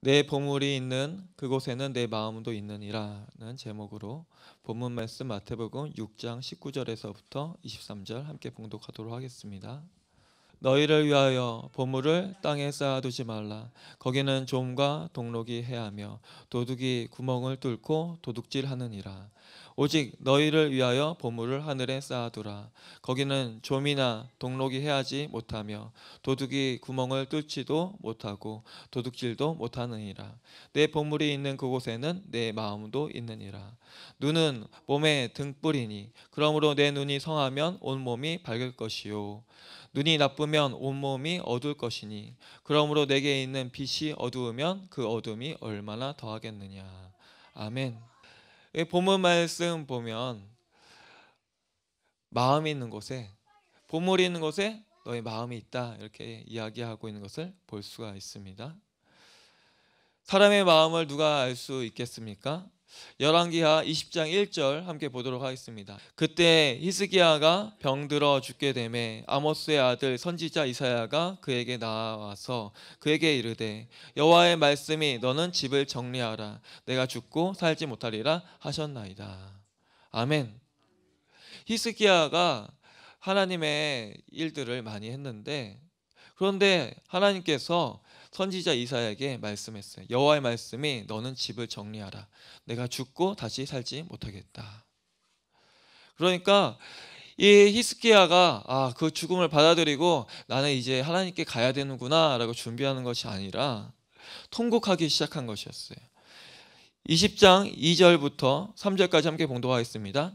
내 보물이 있는 그곳에는 내 마음도 있느니라는 제목으로 본문 말씀 마태복음 6장 19절에서부터 23절 함께 봉독하도록 하겠습니다. 너희를 위하여 보물을 땅에 쌓아두지 말라. 거기는 좀과 동록이 해하며 도둑이 구멍을 뚫고 도둑질하느니라. 오직 너희를 위하여 보물을 하늘에 쌓아두라. 거기는 좀이나 동록이 해하지 못하며 도둑이 구멍을 뚫지도 못하고 도둑질도 못하느니라. 내 보물이 있는 그곳에는 내 마음도 있느니라. 눈은 몸의 등불이니 그러므로 내 눈이 성하면 온 몸이 밝을 것이요. 눈이 나쁘면 온몸이 어두울 것이니 그러므로 내게 있는 빛이 어두우면 그 어둠이 얼마나 더하겠느냐. 아멘. 본문 말씀 보면 마음이 있는 곳에 보물이 있는 곳에 너의 마음이 있다 이렇게 이야기하고 있는 것을 볼 수가 있습니다. 사람의 마음을 누가 알 수 있겠습니까? 열왕기하 20장 1절 함께 보도록 하겠습니다. 그때 히스기야가 병들어 죽게 되매 아모스의 아들 선지자 이사야가 그에게 나와서 그에게 이르되 여호와의 말씀이 너는 집을 정리하라 내가 죽고 살지 못하리라 하셨나이다. 아멘. 히스기야가 하나님의 일들을 많이 했는데 그런데 하나님께서 선지자 이사에게 말씀했어요. 여호와의 말씀이 너는 집을 정리하라. 내가 죽고 다시 살지 못하겠다. 그러니까 이 히스기야가 아, 그 죽음을 받아들이고 나는 이제 하나님께 가야 되는구나라고 준비하는 것이 아니라 통곡하기 시작한 것이었어요. 20장 2절부터 3절까지 함께 봉독하겠습니다.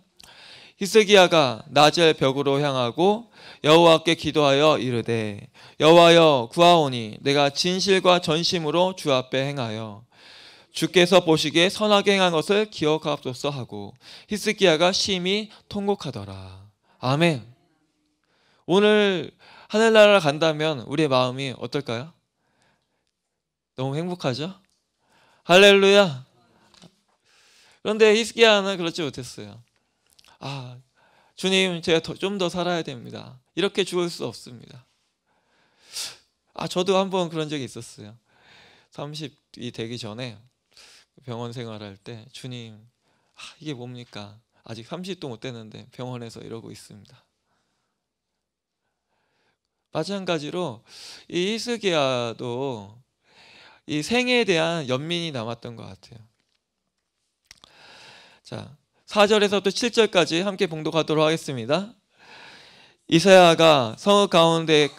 히스기야가 낮을 벽으로 향하고 여호와께 기도하여 이르되 여호와여 구하오니 내가 진실과 전심으로 주 앞에 행하여 주께서 보시기에 선하게 행한 것을 기억하옵소서 하고 히스기야가 심히 통곡하더라. 아멘. 오늘 하늘나라 를 간다면 우리의 마음이 어떨까요? 너무 행복하죠? 할렐루야. 그런데 히스기야는 그렇지 못했어요. 아 주님 제가 좀 더 살아야 됩니다. 이렇게 죽을 수 없습니다. 아 저도 한번 그런 적이 있었어요. 30이 되기 전에 병원 생활할 때 주님 아, 이게 뭡니까? 아직 30도 못 됐는데 병원에서 이러고 있습니다. 마찬가지로 이 히스기야도 이 생에 대한 연민이 남았던 것 같아요. 자, 4절에서부터 7절까지 함께 봉독하도록 하겠습니다. 이사야가 성읍 가운데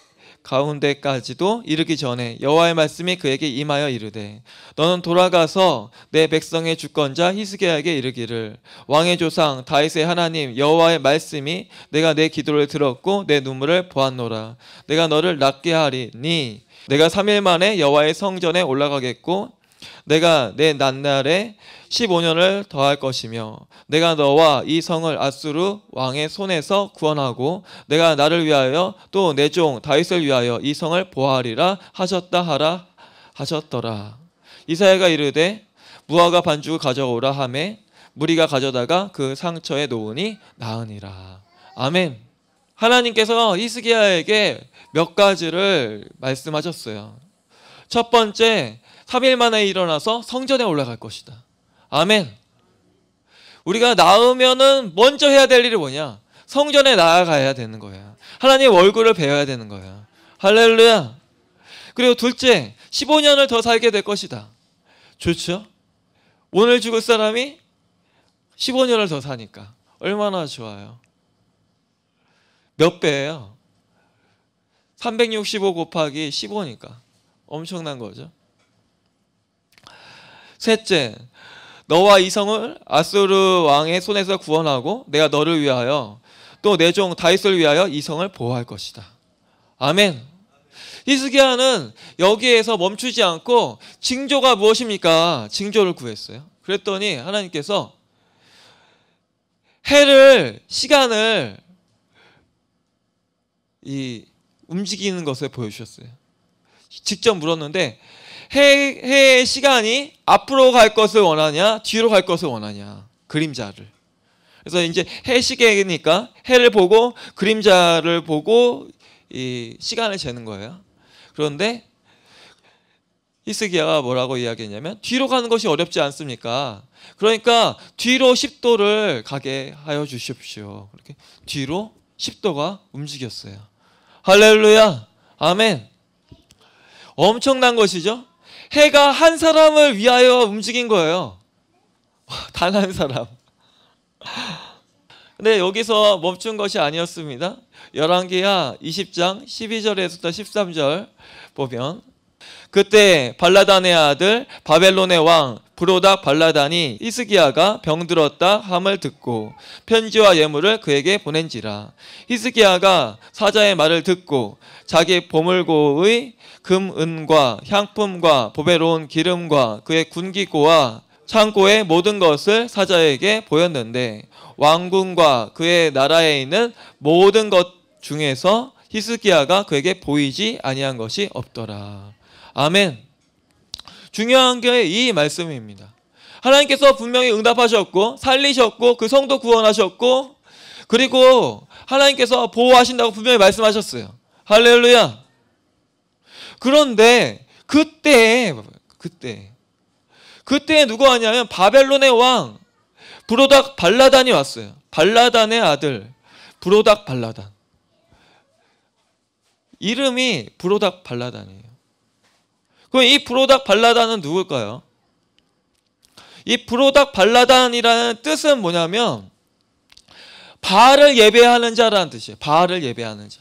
가운데까지도 이르기 전에 여호와의 말씀이 그에게 임하여 이르되 너는 돌아가서 내 백성의 주권자 히스기야에게 이르기를 왕의 조상 다윗의 하나님 여호와의 말씀이 내가 내 기도를 들었고 내 눈물을 보았노라 내가 너를 낫게 하리니 내가 3일 만에 여호와의 성전에 올라가겠고 내가 내 낱날에 15년을 더할 것이며 내가 너와 이 성을 아수르 왕의 손에서 구원하고 내가 나를 위하여 또 내 종 다윗을 위하여 이 성을 보하리라 하셨다 하라 하셨더라 이사야가 이르되 무화과 반죽을 가져오라 함에 무리가 가져다가 그 상처에 놓으니 나으니라 아멘 하나님께서 히스기야에게 몇 가지를 말씀하셨어요 첫 번째 3일 만에 일어나서 성전에 올라갈 것이다. 아멘. 우리가 나으면은 먼저 해야 될 일이 뭐냐? 성전에 나아가야 되는 거야. 하나님 얼굴을 배워야 되는 거야. 할렐루야. 그리고 둘째, 15년을 더 살게 될 것이다. 좋죠? 오늘 죽을 사람이 15년을 더 사니까 얼마나 좋아요. 몇 배예요? 365 곱하기 15니까 엄청난 거죠. 셋째, 너와 이성을 아수르 왕의 손에서 구원하고 내가 너를 위하여 또 내 종 다윗을 위하여 이성을 보호할 것이다. 아멘. 히스기야는 여기에서 멈추지 않고 징조가 무엇입니까? 징조를 구했어요. 그랬더니 하나님께서 해를 시간을 이 움직이는 것을 보여주셨어요. 직접 물었는데 해, 의 시간이 앞으로 갈 것을 원하냐, 뒤로 갈 것을 원하냐, 그림자를. 그래서 이제 해시계니까 해를 보고 그림자를 보고 이 시간을 재는 거예요. 그런데 히스기야가 뭐라고 이야기했냐면 뒤로 가는 것이 어렵지 않습니까? 그러니까 뒤로 10도를 가게 하여 주십시오. 이렇게 뒤로 10도가 움직였어요. 할렐루야. 아멘. 엄청난 것이죠. 해가 한 사람을 위하여 움직인 거예요. 단 한 사람. 근데 여기서 멈춘 것이 아니었습니다. 열왕기하 20장 12절에서부터 13절 보면 그때 발라단의 아들 바벨론의 왕 브로닥 발라단이 히스기야가 병들었다 함을 듣고 편지와 예물을 그에게 보낸지라 히스기야가 사자의 말을 듣고 자기 보물고의 금은과 향품과 보배로운 기름과 그의 군기고와 창고의 모든 것을 사자에게 보였는데 왕궁과 그의 나라에 있는 모든 것 중에서 히스기야가 그에게 보이지 아니한 것이 없더라. 아멘. 중요한 게 이 말씀입니다. 하나님께서 분명히 응답하셨고 살리셨고 그 성도 구원하셨고 그리고 하나님께서 보호하신다고 분명히 말씀하셨어요. 할렐루야. 그런데 그때 그때 그때 누가 왔냐면 바벨론의 왕 브로닥 발라단이 왔어요. 발라단의 아들 브로닥 발라단. 이름이 브로닥 발라단이에요. 그럼 이 브로닥 발라단은 누굴까요? 이 브로닥 발라단이라는 뜻은 뭐냐면 바알을 예배하는 자라는 뜻이에요. 바알을 예배하는 자.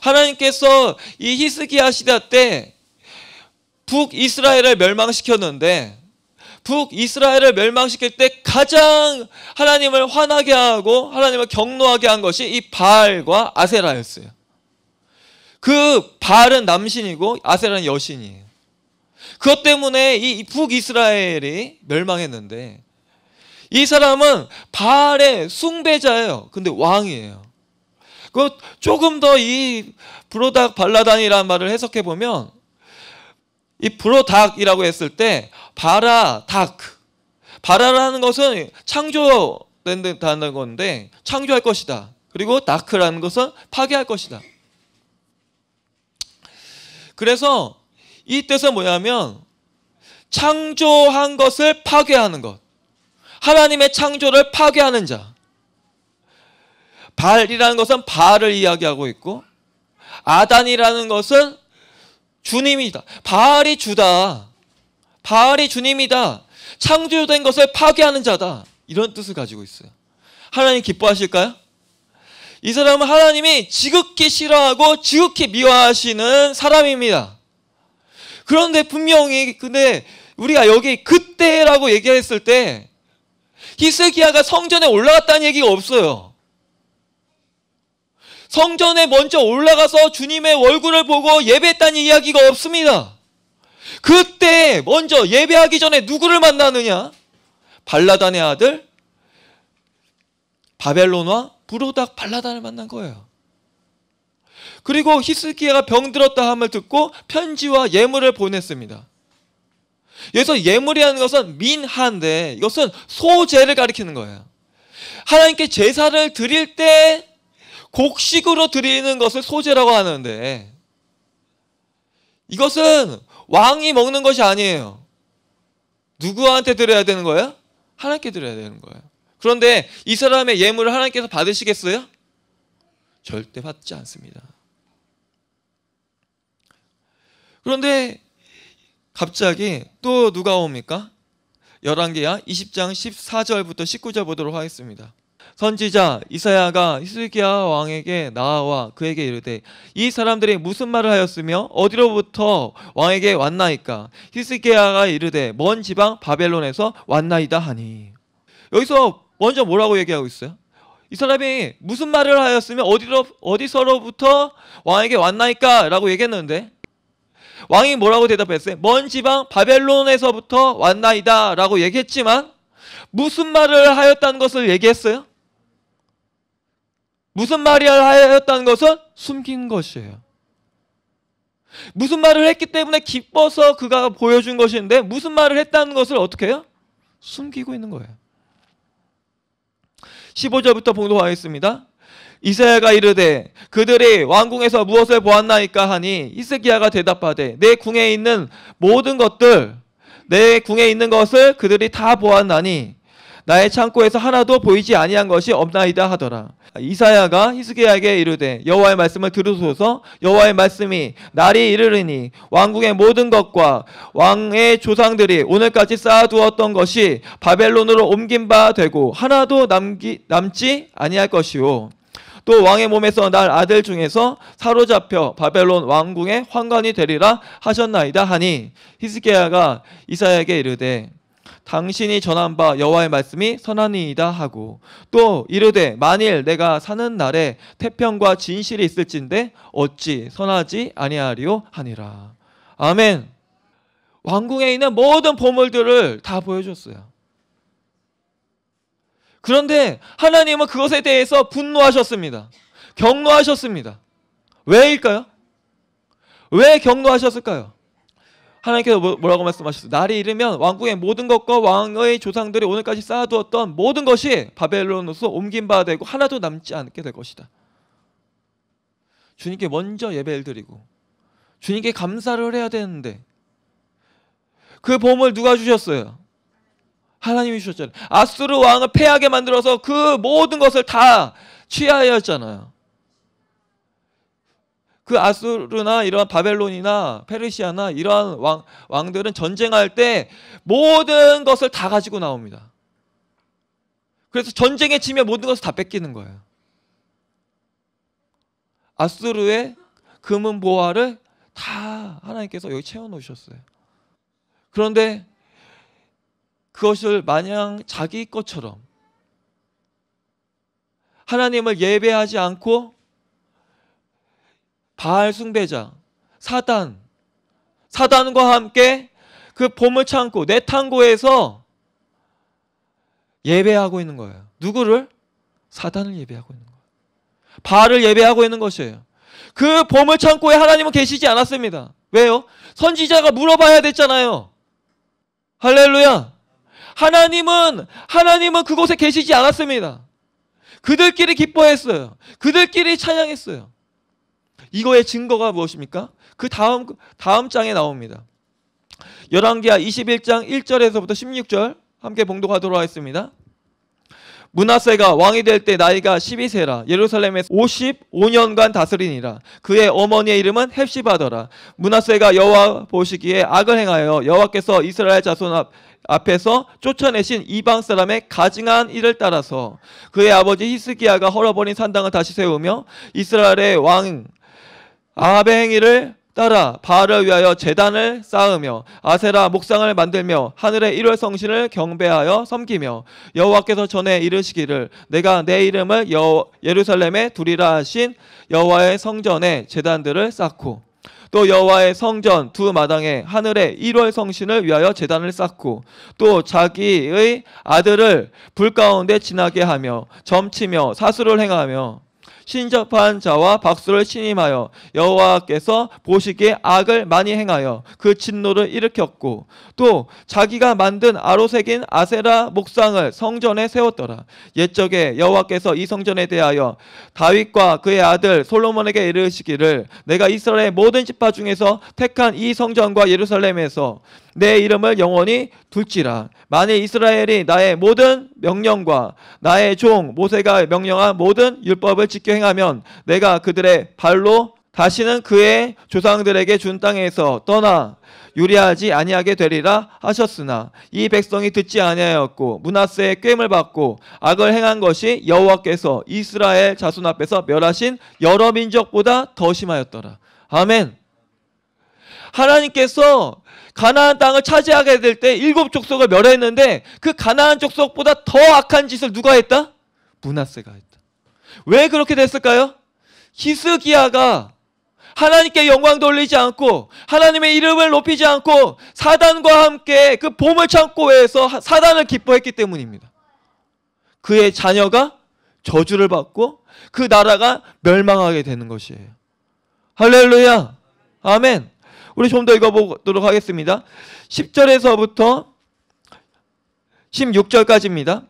하나님께서 이 히스기야 시대 때 북이스라엘을 멸망시켰는데 북이스라엘을 멸망시킬 때 가장 하나님을 화나게 하고 하나님을 경노하게 한 것이 이 바알과 아세라였어요. 그발은 남신이고 아세라는 여신이에요. 그것 때문에 이 북이스라엘이 멸망했는데 이 사람은 바의 숭배자예요. 근데 왕이에요. 그 조금 더 이 브로닥 발라단이라는 말을 해석해 보면 이 브로닥이라고 했을 때 바라 닥 바라라는 것은 창조된다는 건데 창조할 것이다. 그리고 다크라는 것은 파괴할 것이다. 그래서 이 뜻은 뭐냐면 창조한 것을 파괴하는 것. 하나님의 창조를 파괴하는 자. 발이라는 것은 발을 이야기하고 있고 아단이라는 것은 주님이다. 바알이 주다. 바알이 주님이다. 창조된 것을 파괴하는 자다. 이런 뜻을 가지고 있어요. 하나님 기뻐하실까요? 이 사람은 하나님이 지극히 싫어하고 지극히 미워하시는 사람입니다. 그런데 분명히 근데 우리가 여기 그때라고 얘기했을 때 히스기야가 성전에 올라갔다는 얘기가 없어요. 성전에 먼저 올라가서 주님의 얼굴을 보고 예배했다는 이야기가 없습니다. 그때 먼저 예배하기 전에 누구를 만나느냐? 발라단의 아들 바벨론와 부로닥 발라단을 만난 거예요. 그리고 히스기야가 병들었다 함을 듣고 편지와 예물을 보냈습니다. 여기서 예물이라는 것은 민한데 이것은 소제를 가리키는 거예요. 하나님께 제사를 드릴 때 곡식으로 드리는 것을 소제라고 하는데 이것은 왕이 먹는 것이 아니에요. 누구한테 드려야 되는 거예요? 하나님께 드려야 되는 거예요. 그런데 이 사람의 예물을 하나님께서 받으시겠어요? 절대 받지 않습니다. 그런데 갑자기 또 누가 옵니까? 열왕기야 20장 14절부터 19절 보도록 하겠습니다. 선지자 이사야가 히스기야 왕에게 나와 그에게 이르되 이 사람들이 무슨 말을 하였으며 어디로부터 왕에게 왔나이까 히스기야가 이르되 먼 지방 바벨론에서 왔나이다 하니 여기서 먼저 뭐라고 얘기하고 있어요? 이 사람이 무슨 말을 하였으면 어디로, 어디서로부터 왕에게 왔나이까? 라고 얘기했는데 왕이 뭐라고 대답했어요? 먼 지방 바벨론에서부터 왔나이다 라고 얘기했지만 무슨 말을 하였다는 것을 얘기했어요? 무슨 말을 하였다는 것은 숨긴 것이에요. 무슨 말을 했기 때문에 기뻐서 그가 보여준 것인데 무슨 말을 했다는 것을 어떻게 해요? 숨기고 있는 거예요. 15절부터 봉독하겠습니다. 이사야가 이르되 그들이 왕궁에서 무엇을 보았나이까 하니 이스기야가 대답하되 내 궁에 있는 모든 것들 내 궁에 있는 것을 그들이 다 보았나니 나의 창고에서 하나도 보이지 아니한 것이 없나이다 하더라. 이사야가 히스기야에게 이르되 여호와의 말씀을 들으소서 여호와의 말씀이 날이 이르르니 왕궁의 모든 것과 왕의 조상들이 오늘까지 쌓아두었던 것이 바벨론으로 옮긴 바 되고 하나도 남기, 남지 아니할 것이요 또 왕의 몸에서 날 아들 중에서 사로잡혀 바벨론 왕궁의 환관이 되리라 하셨나이다 하니 히스기야가 이사야에게 이르되 당신이 전한 바 여호와의 말씀이 선한이이다 하고 또 이르되 만일 내가 사는 날에 태평과 진실이 있을진데 어찌 선하지 아니하리오 하니라 아멘 왕궁에 있는 모든 보물들을 다 보여줬어요 그런데 하나님은 그것에 대해서 분노하셨습니다 경노하셨습니다 왜일까요? 왜 경노하셨을까요? 하나님께서 뭐, 뭐라고 말씀하셨어 날이 이르면 왕궁의 모든 것과 왕의 조상들이 오늘까지 쌓아두었던 모든 것이 바벨론으로 옮긴 바 되고 하나도 남지 않게 될 것이다. 주님께 먼저 예배를 드리고 주님께 감사를 해야 되는데 그보험 누가 주셨어요? 하나님이 주셨잖아요. 아수르 왕을 패하게 만들어서 그 모든 것을 다 취하였잖아요. 그 아수르나 이러 바벨론이나 페르시아나 이러한 왕, 왕들은 전쟁할 때 모든 것을 다 가지고 나옵니다. 그래서 전쟁에 치면 모든 것을 다 뺏기는 거예요. 아수르의 금은 보화를 다 하나님께서 여기 채워 놓으셨어요. 그런데 그것을 마냥 자기 것처럼 하나님을 예배하지 않고 바알 숭배자, 사단, 사단과 함께 그 봄을 참고 내탄고에서 예배하고 있는 거예요. 누구를? 사단을 예배하고 있는 거예요. 바알을 예배하고 있는 것이에요. 그 봄을 참고에 하나님은 계시지 않았습니다. 왜요? 선지자가 물어봐야 됐잖아요. 할렐루야. 하나님은 하나님은 그곳에 계시지 않았습니다. 그들끼리 기뻐했어요. 그들끼리 찬양했어요. 이거의 증거가 무엇입니까? 그 다음 다음 장에 나옵니다. 열왕기하 21장 1절에서부터 16절 함께 봉독하도록 하겠습니다. 문하세가 왕이 될 때 나이가 12세라 예루살렘에 서 55년간 다스리니라 그의 어머니의 이름은 헵시바더라 문하세가 여호와 보시기에 악을 행하여 여호와께서 이스라엘 자손 앞 앞에서 쫓아내신 이방 사람의 가증한 일을 따라서 그의 아버지 히스기야가 헐어버린 산당을 다시 세우며 이스라엘의 왕 아합의 행위를 따라 바알을 위하여 재단을 쌓으며 아세라 목상을 만들며 하늘의 일월 성신을 경배하여 섬기며 여호와께서 전에 이르시기를 내가 내 이름을 여, 예루살렘에 두리라 하신 여호와의 성전에 재단들을 쌓고 또 여호와의 성전 두 마당에 하늘의 일월 성신을 위하여 재단을 쌓고 또 자기의 아들을 불 가운데 지나게 하며 점치며 사수를 행하며 신접한 자와 박수를 신임하여 여호와께서 보시기에 악을 많이 행하여 그 진노를 일으켰고 또 자기가 만든 아로색인 아세라 목상을 성전에 세웠더라. 옛적에 여호와께서 이 성전에 대하여 다윗과 그의 아들 솔로몬에게 이르시기를 내가 이스라엘 모든 지파 중에서 택한 이 성전과 예루살렘에서 내 이름을 영원히 둘지라. 만일 이스라엘이 나의 모든 명령과 나의 종 모세가 명령한 모든 율법을 지켜 행하면 내가 그들의 발로 다시는 그의 조상들에게 준 땅에서 떠나 유리하지 아니하게 되리라 하셨으나 이 백성이 듣지 아니하였고 문하세의 꿰을 받고 악을 행한 것이 여호와께서 이스라엘 자손 앞에서 멸하신 여러 민족보다 더 심하였더라. 아멘. 하나님께서 가나안 땅을 차지하게 될 때 일곱 족속을 멸했는데 그 가나안 족속보다 더 악한 짓을 누가 했다? 문하세가 했다. 왜 그렇게 됐을까요? 히스기야가 하나님께 영광 돌리지 않고 하나님의 이름을 높이지 않고 사단과 함께 그 봄을 창고에서 사단을 기뻐했기 때문입니다. 그의 자녀가 저주를 받고 그 나라가 멸망하게 되는 것이에요. 할렐루야. 아멘. 우리 좀 더 읽어보도록 하겠습니다. 10절에서부터 16절까지입니다.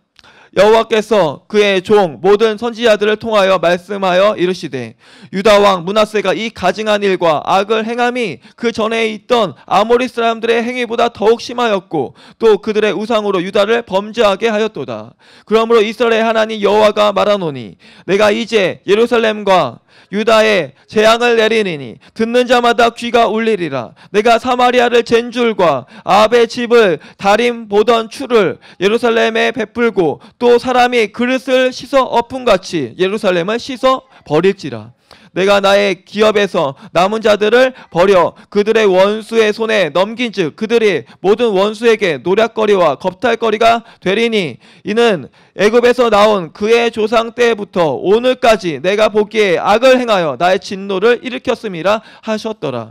여호와께서 그의 종 모든 선지자들을 통하여 말씀하여 이르시되 유다 왕 문하세가 이 가증한 일과 악을 행함이 그 전에 있던 아모리 사람들의 행위보다 더욱 심하였고 또 그들의 우상으로 유다를 범죄하게 하였도다. 그러므로 이스라엘 하나님 여호와가 말하노니 내가 이제 예루살렘과 유다에 재앙을 내리니 듣는 자마다 귀가 울리리라 내가 사마리아를 잰줄과아베 집을 다림 보던 추를 예루살렘에 베풀고 또 사람이 그릇을 씻어 엎은 같이 예루살렘을 씻어 버릴지라 내가 나의 기업에서 남은 자들을 버려 그들의 원수의 손에 넘긴 즉 그들이 모든 원수에게 노략거리와 겁탈거리가 되리니 이는 애굽에서 나온 그의 조상 때부터 오늘까지 내가 보기에 악을 행하여 나의 진노를 일으켰음이라 하셨더라.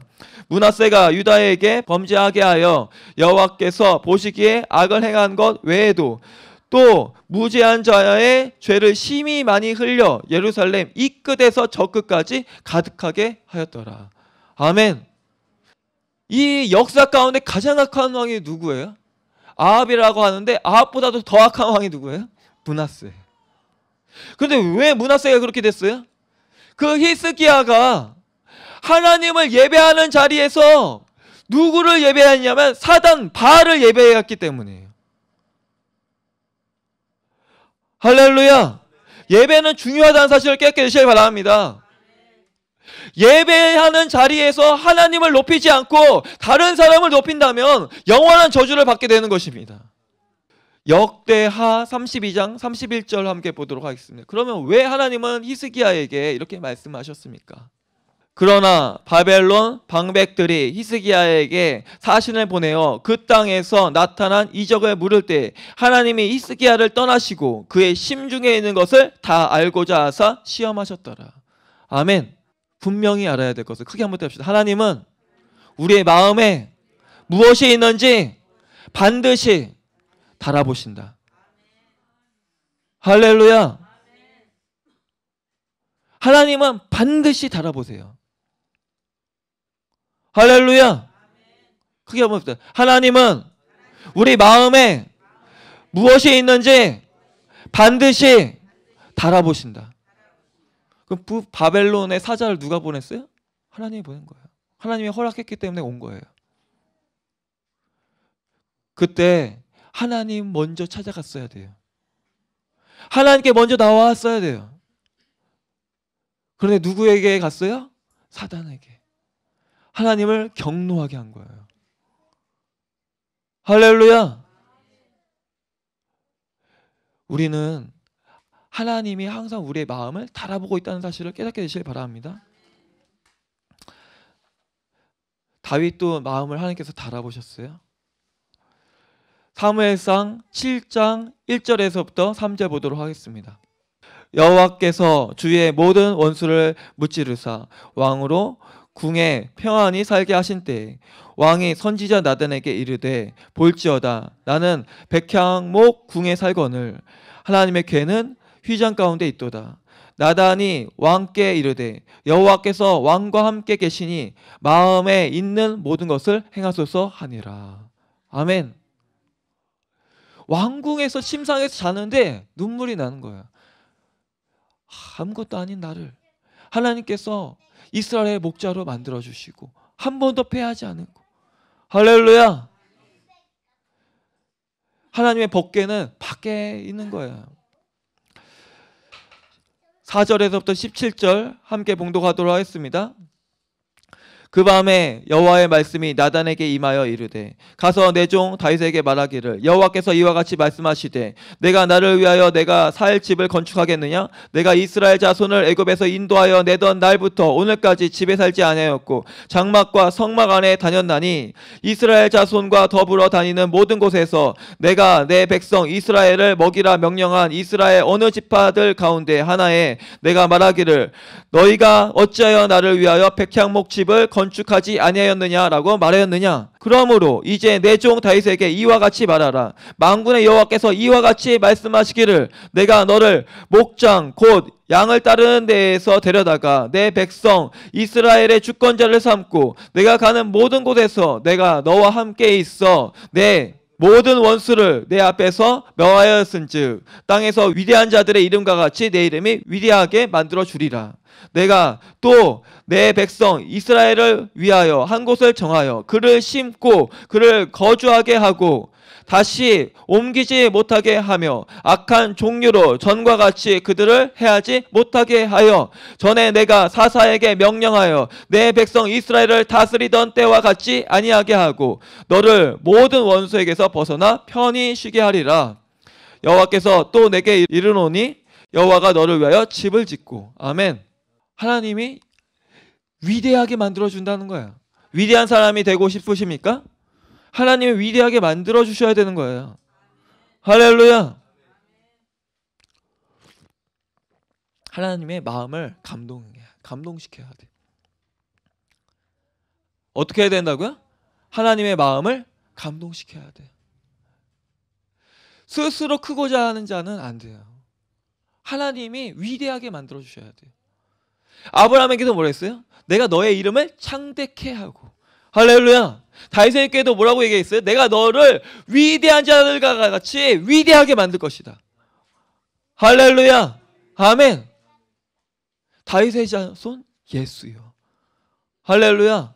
문하세가 유다에게 범죄하게 하여 여호와께서 보시기에 악을 행한 것 외에도 또 무죄한 자의 죄를 심히 많이 흘려 예루살렘 이 끝에서 저 끝까지 가득하게 하였더라. 아멘. 이 역사 가운데 가장 악한 왕이 누구예요? 아합이라고 하는데 아합보다도 더 악한 왕이 누구예요? 문하세. 그런데 왜 문하세가 그렇게 됐어요? 그 히스기야가 하나님을 예배하는 자리에서 누구를 예배했냐면 사단 바알을 예배했기 때문이에요. 할렐루야. 예배는 중요하다는 사실을 깨끗이 바랍니다. 예배하는 자리에서 하나님을 높이지 않고 다른 사람을 높인다면 영원한 저주를 받게 되는 것입니다. 역대하 32장 31절 함께 보도록 하겠습니다. 그러면 왜 하나님은 히스기야에게 이렇게 말씀하셨습니까? 그러나 바벨론 방백들이 히스기야에게 사신을 보내어 그 땅에서 나타난 이적을 물을 때 하나님이 히스기야를 떠나시고 그의 심중에 있는 것을 다 알고자 하사 시험하셨더라. 아멘. 분명히 알아야 될 것을 크게 한번 대합시다. 하나님은 우리의 마음에 무엇이 있는지 반드시 달아보신다. 할렐루야. 하나님은 반드시 달아보세요. 할렐루야. 크게 한번 봅시다. 하나님은 우리 마음에 무엇이 있는지 반드시 달아보신다. 그럼 바벨론의 사자를 누가 보냈어요? 하나님이 보낸 거예요. 하나님이 허락했기 때문에 온 거예요. 그때 하나님 먼저 찾아갔어야 돼요. 하나님께 먼저 나왔어야 돼요. 그런데 누구에게 갔어요? 사단에게. 하나님을 경노하게 한 거예요. 할렐루야! 우리는 하나님이 항상 우리의 마음을 달아보고 있다는 사실을 깨닫게 되시길 바랍니다. 다윗도 마음을 하나님께서 달아보셨어요. 사무엘상 7장 1절에서부터 3절 보도록 하겠습니다. 여호와께서 주의 모든 원수를 무찌르사 왕으로 궁에 평안히 살게 하신 때 왕이 선지자 나단에게 이르되 볼지어다 나는 백향목 궁에 살거늘 하나님의 괴는 휘장 가운데 있도다 나단이 왕께 이르되 여호와께서 왕과 함께 계시니 마음에 있는 모든 것을 행하소서 하니라 아멘 왕궁에서 침상에서 자는데 눈물이 나는 거야 아무것도 아닌 나를 하나님께서 이스라엘의 목자로 만들어 주시고 한 번도 패하지 않고 할렐루야. 하나님의 법계는 밖에 있는 거예요. 4절에서부터 17절 함께 봉독하도록 하겠습니다. 그 밤에 여호와의 말씀이 나단에게 임하여 이르되 가서 내 종 다윗에게 말하기를 여호와께서 이와 같이 말씀하시되 내가 나를 위하여 내가 살 집을 건축하겠느냐 내가 이스라엘 자손을 애굽에서 인도하여 내던 날부터 오늘까지 집에 살지 아니하였고 장막과 성막 안에 다녔나니 이스라엘 자손과 더불어 다니는 모든 곳에서 내가 내 백성 이스라엘을 먹이라 명령한 이스라엘 어느 집파들 가운데 하나에 내가 말하기를 너희가 어찌하여 나를 위하여 백향목 집을 건축하지 아니하였느냐라고 말하였느냐 그러므로 이제 내 종 다윗에게 이와 같이 말하라 망군의 여호와께서 이와 같이 말씀하시기를 내가 너를 목장 곧 양을 따르는 데에서 데려다가 내 백성 이스라엘의 주권자를 삼고 내가 가는 모든 곳에서 내가 너와 함께 있어 내 모든 원수를 내 앞에서 명하였은즉 땅에서 위대한 자들의 이름과 같이 내 이름이 위대하게 만들어 주리라. 내가 또 내 백성 이스라엘을 위하여 한 곳을 정하여 그를 심고 그를 거주하게 하고 다시 옮기지 못하게 하며 악한 종류로 전과 같이 그들을 해하지 못하게 하여 전에 내가 사사에게 명령하여 내 백성 이스라엘을 다스리던 때와 같이 아니하게 하고 너를 모든 원수에게서 벗어나 편히 쉬게 하리라 여호와께서 또 내게 이르노니 여호와가 너를 위하여 집을 짓고 아멘 하나님이 위대하게 만들어 준다는 거야 위대한 사람이 되고 싶으십니까? 하나님을 위대하게 만들어 주셔야 되는 거예요. 할렐루야. 하나님의 마음을 감동 감동시켜야 돼. 어떻게 해야 된다고요? 하나님의 마음을 감동시켜야 돼. 스스로 크고자 하는 자는 안 돼요. 하나님이 위대하게 만들어 주셔야 돼요. 아브라함에게도 뭐랬어요? 내가 너의 이름을 창대케 하고 할렐루야. 다윗에게도 뭐라고 얘기했어요? 내가 너를 위대한 자들과 같이 위대하게 만들 것이다. 할렐루야. 아멘. 다윗의 자손 예수요. 할렐루야.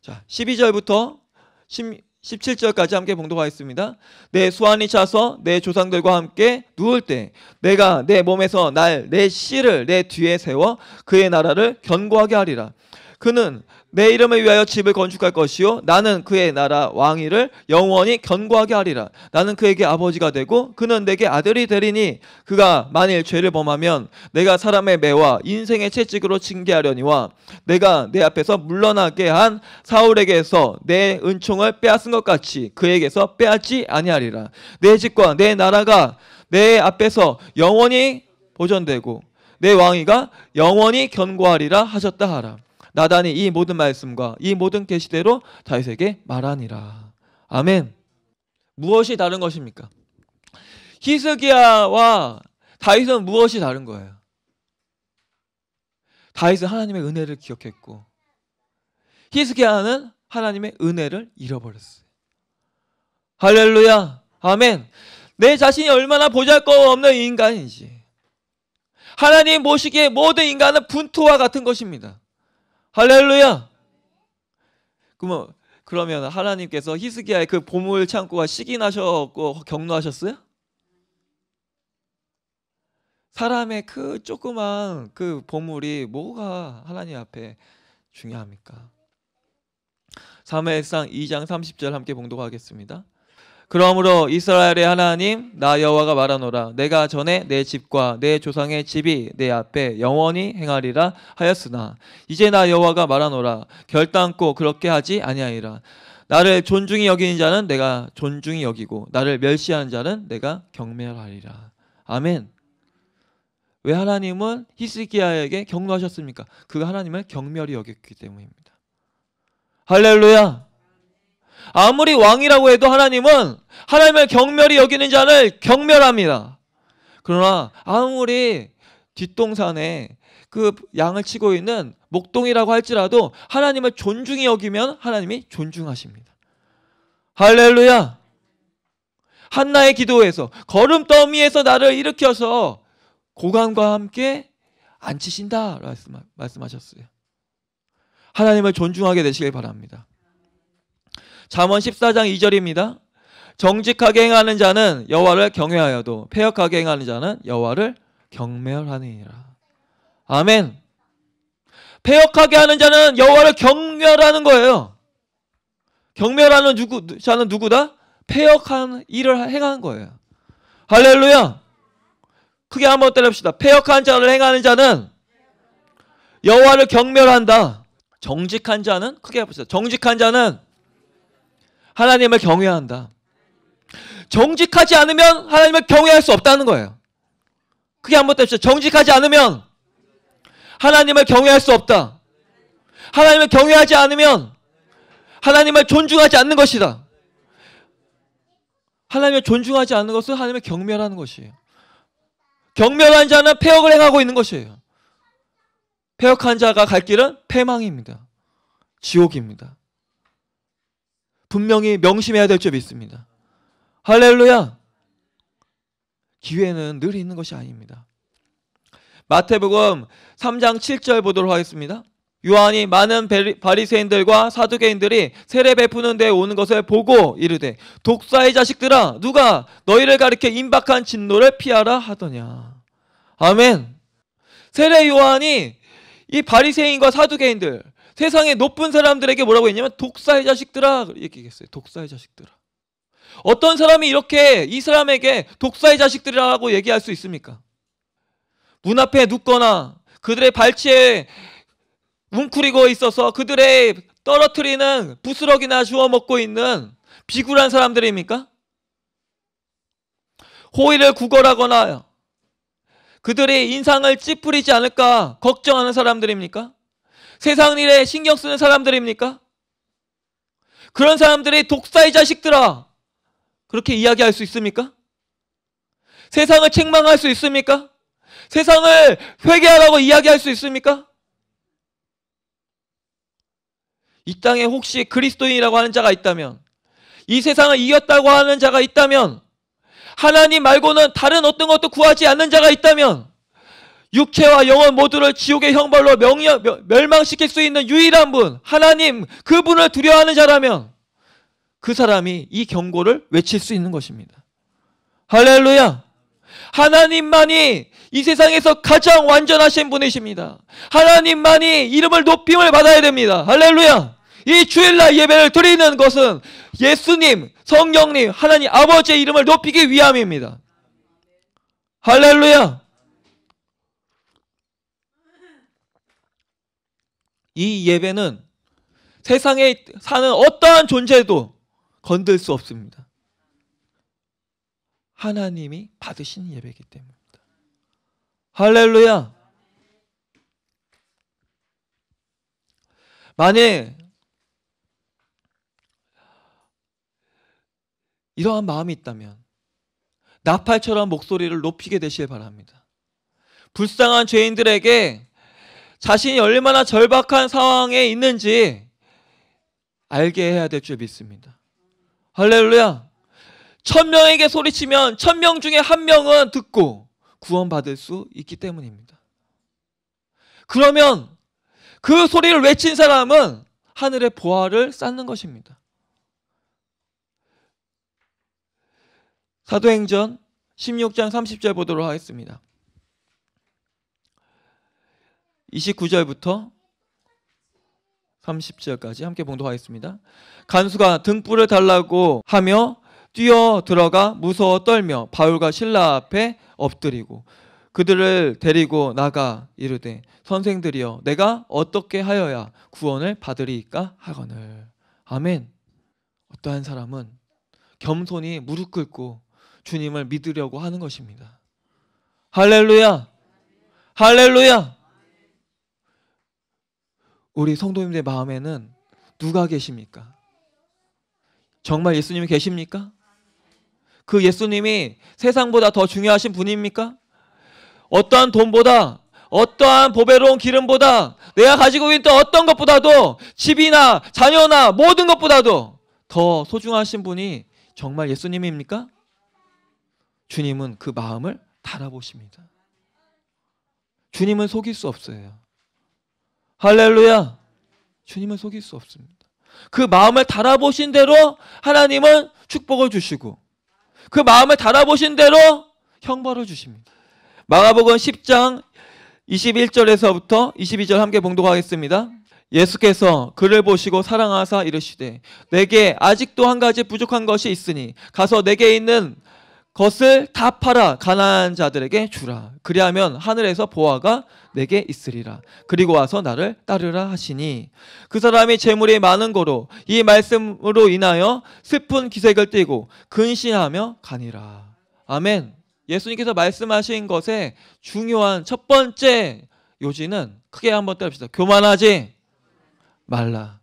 자, 12절부터 10, 17절까지 함께 봉독하겠습니다. 내 수완이 차서 내 조상들과 함께 누울 때 내가 내 몸에서 날 내 씨를 내 뒤에 세워 그의 나라를 견고하게 하리라. 그는 내 이름을 위하여 집을 건축할 것이요 나는 그의 나라 왕위를 영원히 견고하게 하리라 나는 그에게 아버지가 되고 그는 내게 아들이 되리니 그가 만일 죄를 범하면 내가 사람의 매와 인생의 채찍으로 징계하려니와 내가 내 앞에서 물러나게 한 사울에게서 내 은총을 빼앗은 것 같이 그에게서 빼앗지 아니하리라 내 집과 내 나라가 내 앞에서 영원히 보존되고 내 왕위가 영원히 견고하리라 하셨다 하라 나단이 이 모든 말씀과 이 모든 계시대로 다윗에게 말하니라. 아멘. 무엇이 다른 것입니까? 히스기야와 다윗은 무엇이 다른 거예요? 다윗은 하나님의 은혜를 기억했고 히스기야는 하나님의 은혜를 잃어버렸어요. 할렐루야. 아멘. 내 자신이 얼마나 보잘것없는 인간인지 하나님 보시기에 모든 인간은 분토와 같은 것입니다. 할렐루야. 그러면 그러면 하나님께서 히스기야의 그 보물 창고가 시기나셨고 경노하셨어요? 사람의 그 조그만 그 보물이 뭐가 하나님 앞에 중요합니까? 사무엘상 2장 30절 함께 봉독하겠습니다. 그러므로 이스라엘의 하나님 나 여호와가 말하노라 내가 전에 내 집과 내 조상의 집이 내 앞에 영원히 행하리라 하였으나 이제 나 여호와가 말하노라 결단코 그렇게 하지 아니하리라 나를 존중히 여기는 자는 내가 존중히 여기고 나를 멸시하는 자는 내가 경멸하리라 아멘 왜 하나님은 히스기야에게 경노하셨습니까? 그 하나님을 경멸히 여겼기 때문입니다 할렐루야 아무리 왕이라고 해도 하나님은 하나님을 경멸히 여기는 자를 경멸합니다. 그러나 아무리 뒷동산에 그 양을 치고 있는 목동이라고 할지라도 하나님을 존중히 여기면 하나님이 존중하십니다. 할렐루야! 한나의 기도에서 걸음더미에서 나를 일으켜서 고관과 함께 앉히신다 말씀, 말씀하셨어요. 하나님을 존중하게 되시길 바랍니다. 잠언 14장 2절입니다. 정직하게 행하는 자는 여호와를 경외하여도 폐역하게 행하는 자는 여호와를 경멸하느니라. 아멘. 폐역하게 하는 자는 여호와를 경멸하는 거예요. 경멸하는 누구, 자는 누구다? 폐역한 일을 행한 거예요. 할렐루야. 크게 한 번 때립시다. 폐역한 자를 행하는 자는 여호와를 경멸한다. 정직한 자는 크게 해봅시요 정직한 자는 하나님을 경외한다. 정직하지 않으면 하나님을 경외할 수 없다는 거예요. 그게 한번 따시죠. 정직하지 않으면 하나님을 경외할 수 없다. 하나님을 경외하지 않으면 하나님을 존중하지 않는 것이다. 하나님을 존중하지 않는 것은 하나님을 경멸하는 것이에요. 경멸한 자는 폐역을 행하고 있는 것이에요. 폐역한 자가 갈 길은 패망입니다. 지옥입니다. 분명히 명심해야 될 점이 있습니다. 할렐루야! 기회는 늘 있는 것이 아닙니다. 마태복음 3장 7절 보도록 하겠습니다. 요한이 많은 바리새인들과 사두개인들이 세례 베푸는 데 오는 것을 보고 이르되 독사의 자식들아 누가 너희를 가리켜 임박한 진노를 피하라 하더냐. 아멘. 세례 요한이 이 바리새인과 사두개인들 세상의 높은 사람들에게 뭐라고 했냐면 독사의 자식들아 얘기했어요. 독사의 자식들아. 어떤 사람이 이렇게 이 사람에게 독사의 자식들이라고 얘기할 수 있습니까? 문 앞에 눕거나 그들의 발치에 웅크리고 있어서 그들의 떨어뜨리는 부스러기나 주워 먹고 있는 비굴한 사람들입니까? 호의를 구걸하거나 그들의 인상을 찌푸리지 않을까 걱정하는 사람들입니까? 세상 일에 신경 쓰는 사람들입니까? 그런 사람들이 독사의 자식들아 그렇게 이야기할 수 있습니까? 세상을 책망할 수 있습니까? 세상을 회개하라고 이야기할 수 있습니까? 이 땅에 혹시 그리스도인이라고 하는 자가 있다면, 이 세상을 이겼다고 하는 자가 있다면, 하나님 말고는 다른 어떤 것도 구하지 않는 자가 있다면, 육체와 영혼 모두를 지옥의 형벌로 명, 멸망시킬 수 있는 유일한 분, 하나님, 그분을 두려워하는 자라면, 그 사람이 이 경고를 외칠 수 있는 것입니다. 할렐루야! 하나님만이 이 세상에서 가장 완전하신 분이십니다. 하나님만이 이름을 높임을 받아야 됩니다. 할렐루야! 이 주일날 예배를 드리는 것은 예수님, 성령님, 하나님 아버지의 이름을 높이기 위함입니다. 할렐루야! 이 예배는 세상에 사는 어떠한 존재도 건들 수 없습니다. 하나님이 받으신 예배이기 때문입니다. 할렐루야! 만약 이러한 마음이 있다면 나팔처럼 목소리를 높이게 되시길 바랍니다. 불쌍한 죄인들에게 자신이 얼마나 절박한 상황에 있는지 알게 해야 될 줄 믿습니다. 할렐루야. 천 명에게 소리치면 천 명 중에 한 명은 듣고 구원받을 수 있기 때문입니다. 그러면 그 소리를 외친 사람은 하늘의 보화를 쌓는 것입니다. 사도행전 16장 30절 보도록 하겠습니다. 29절부터 30절까지 함께 봉독하겠습니다. 간수가 등불을 달라고 하며 뛰어 들어가 무서워 떨며 바울과 신라 앞에 엎드리고 그들을 데리고 나가 이르되 선생들이여 내가 어떻게 하여야 구원을 받으리까 하거늘 아멘 어떠한 사람은 겸손히 무릎 꿇고 주님을 믿으려고 하는 것입니다 할렐루야 할렐루야 우리 성도님들 마음에는 누가 계십니까? 정말 예수님이 계십니까? 그 예수님이 세상보다 더 중요하신 분입니까? 어떠한 돈보다 어떠한 보배로운 기름보다 내가 가지고 있는 어떤 것보다도 집이나 자녀나 모든 것보다도 더 소중하신 분이 정말 예수님입니까? 주님은 그 마음을 달아보십니다. 주님은 속일 수 없어요. 할렐루야. 주님을 속일 수 없습니다. 그 마음을 달아보신 대로 하나님은 축복을 주시고 그 마음을 달아보신 대로 형벌을 주십니다. 마가복음 10장 21절에서부터 22절 함께 봉독하겠습니다. 예수께서 그를 보시고 사랑하사 이르시되 내게 아직도 한 가지 부족한 것이 있으니 가서 내게 있는 것을 다 팔아 가난한 자들에게 주라. 그리하면 하늘에서 보아가 내게 있으리라. 그리고 와서 나를 따르라 하시니 그 사람이 재물이 많은 거로 이 말씀으로 인하여 슬픈 기색을 띠고 근신하며 가니라. 아멘. 예수님께서 말씀하신 것의 중요한 첫 번째 요지는 크게 한번 따릅시다. 교만하지 말라.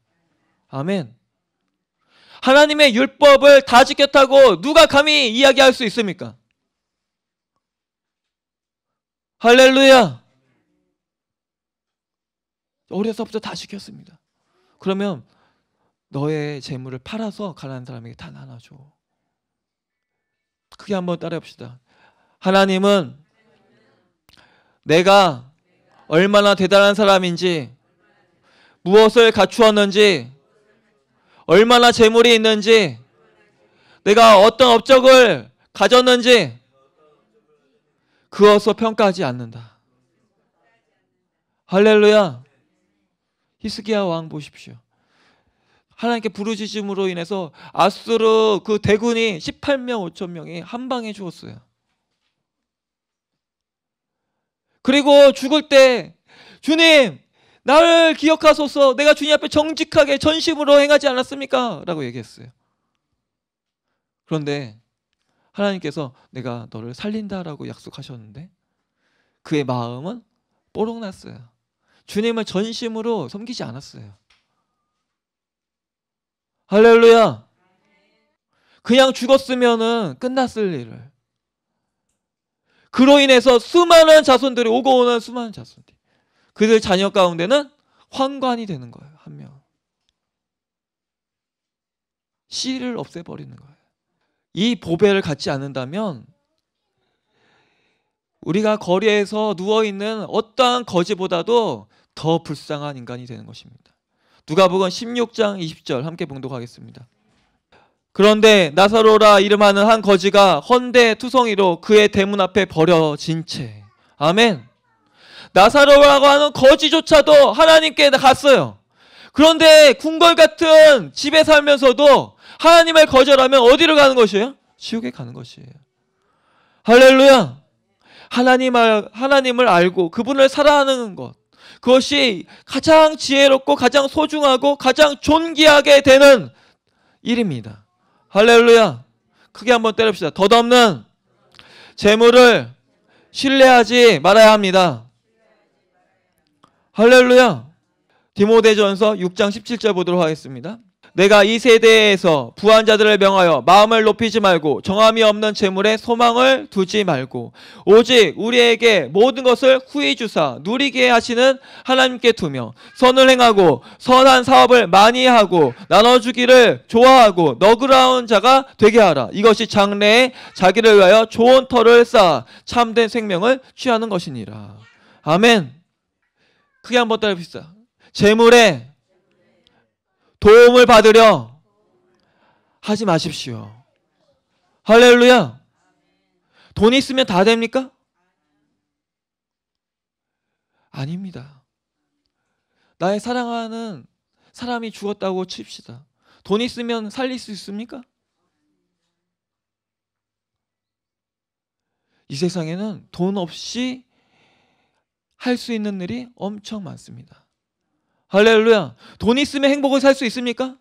아멘. 하나님의 율법을 다 지켰다고 누가 감히 이야기할 수 있습니까? 할렐루야! 어려서부터 다 지켰습니다. 그러면 너의 재물을 팔아서 가난한 사람에게 다 나눠줘. 크게 한번 따라합시다. 하나님은 내가 얼마나 대단한 사람인지 무엇을 갖추었는지 얼마나 재물이 있는지, 내가 어떤 업적을 가졌는지, 그어서 평가하지 않는다. 할렐루야. 히스기야 왕 보십시오. 하나님께 부르짖음으로 인해서 아수르 그 대군이 18명 5천 명이 한 방에 죽었어요. 그리고 죽을 때 주님 나를 기억하소서 내가 주님 앞에 정직하게 전심으로 행하지 않았습니까? 라고 얘기했어요. 그런데 하나님께서 내가 너를 살린다라고 약속하셨는데 그의 마음은 뽀록났어요. 주님을 전심으로 섬기지 않았어요. 할렐루야! 그냥 죽었으면 끝났을 일을. 그로 인해서 수많은 자손들이 오고 오는 수많은 자손들. 그들 자녀 가운데는 환관이 되는 거예요. 한 명. 씨를 없애버리는 거예요. 이 보배를 갖지 않는다면 우리가 거리에서 누워있는 어떠한 거지보다도 더 불쌍한 인간이 되는 것입니다. 누가복음 16장 20절 함께 봉독하겠습니다. 그런데 나사로라 이름하는 한 거지가 헌데 투성이로 그의 대문 앞에 버려진 채 아멘 나사로라고 하는 거지조차도 하나님께 갔어요. 그런데 궁궐 같은 집에 살면서도 하나님을 거절하면 어디를 가는 것이에요? 지옥에 가는 것이에요. 할렐루야. 하나님을 하나님을 알고 그분을 사랑하는 것. 그것이 가장 지혜롭고 가장 소중하고 가장 존귀하게 되는 일입니다. 할렐루야. 크게 한번 때립시다. 덧없는 재물을 신뢰하지 말아야 합니다. 할렐루야. 디모데전서 6장 17절 보도록 하겠습니다. 내가 이 세대에서 부한 자들을 명하여 마음을 높이지 말고 정함이 없는 재물에 소망을 두지 말고 오직 우리에게 모든 것을 후히 주사 누리게 하시는 하나님께 두며 선을 행하고 선한 사업을 많이 하고 나눠주기를 좋아하고 너그러운 자가 되게 하라 이것이 장래에 자기를 위하여 좋은 터를 쌓아 참된 생명을 취하는 것이니라 아멘 크게 한 번 따라해봅시다. 재물에 도움을 받으려 하지 마십시오. 할렐루야. 돈 있으면 다 됩니까? 아닙니다. 나의 사랑하는 사람이 죽었다고 칩시다. 돈 있으면 살릴 수 있습니까? 이 세상에는 돈 없이 할수 있는 일이 엄청 많습니다. 할렐루야. 돈 있으면 행복을 살 수 있습니까?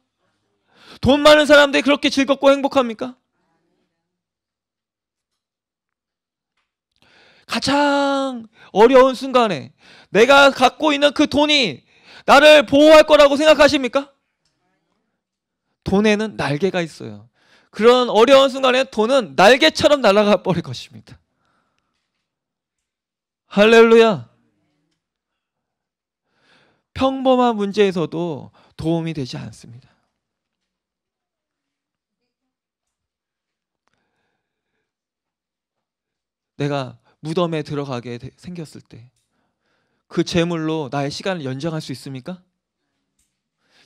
돈 많은 사람들이 그렇게 즐겁고 행복합니까? 가장 어려운 순간에 내가 갖고 있는 그 돈이 나를 보호할 거라고 생각하십니까? 돈에는 날개가 있어요. 그런 어려운 순간에 돈은 날개처럼 날아가 버릴 것입니다. 할렐루야. 평범한 문제에서도 도움이 되지 않습니다. 내가 무덤에 들어가게 생겼을 때 그 재물로 나의 시간을 연장할 수 있습니까?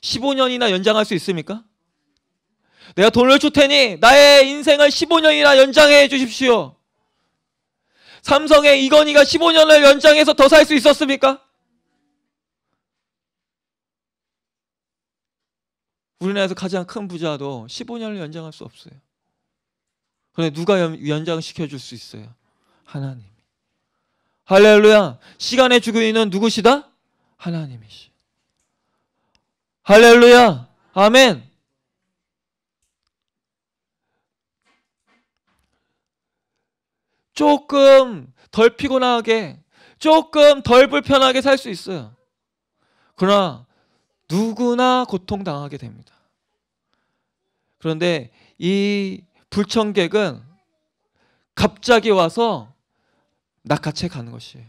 15년이나 연장할 수 있습니까? 내가 돈을 줄 테니 나의 인생을 15년이나 연장해 주십시오. 삼성의 이건희가 15년을 연장해서 더 살 수 있었습니까? 우리나라에서 가장 큰 부자도 15년을 연장할 수 없어요. 그런데 누가 연장시켜 줄 수 있어요? 하나님. 할렐루야. 시간의 주인은 누구시다? 하나님이시. 할렐루야. 아멘. 조금 덜 피곤하게, 조금 덜 불편하게 살 수 있어요. 그러나 누구나 고통당하게 됩니다. 그런데 이 불청객은 갑자기 와서 낙하채 가는 것이에요.